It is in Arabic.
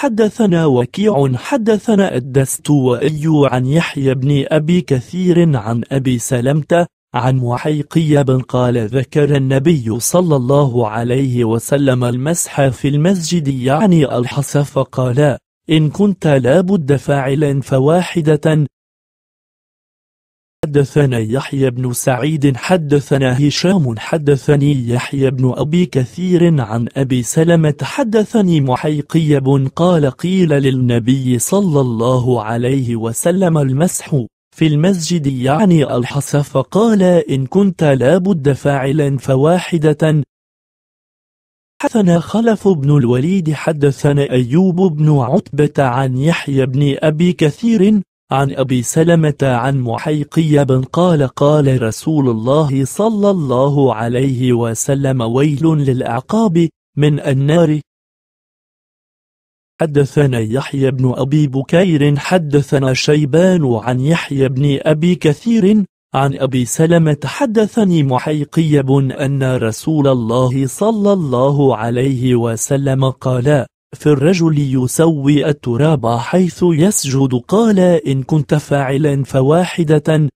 حدثنا وكيع حدثنا الدستوائي عن يحيى بن أبي كثير عن أبي سلمة عن محيقي بن قال ذكر النبي صلى الله عليه وسلم المسح في المسجد يعني الحصى فقال إن كنت لابد فاعلا فواحدة حدثنا يحيى بن سعيد حدثنا هشام حدثني يحيى بن أبي كثير عن أبي سلمة حدثني محيقيب قال قيل للنبي صلى الله عليه وسلم المسح في المسجد يعني الحصى فقال إن كنت لابد فاعلا فواحدة حدثنا خلف بن الوليد حدثنا أيوب بن عتبة عن يحيى بن أبي كثير عن أبي سلمة عن محيقي بن قال قال رسول الله صلى الله عليه وسلم ويل للأعقاب من النار حدثنا يحيى بن أبي بكير حدثنا شيبان عن يحيى بن أبي كثير عن أبي سلمة حدثني محيقي بن أن رسول الله صلى الله عليه وسلم قال في الرجل يسوي التراب حيث يسجد قال إن كنت فاعلا فواحدة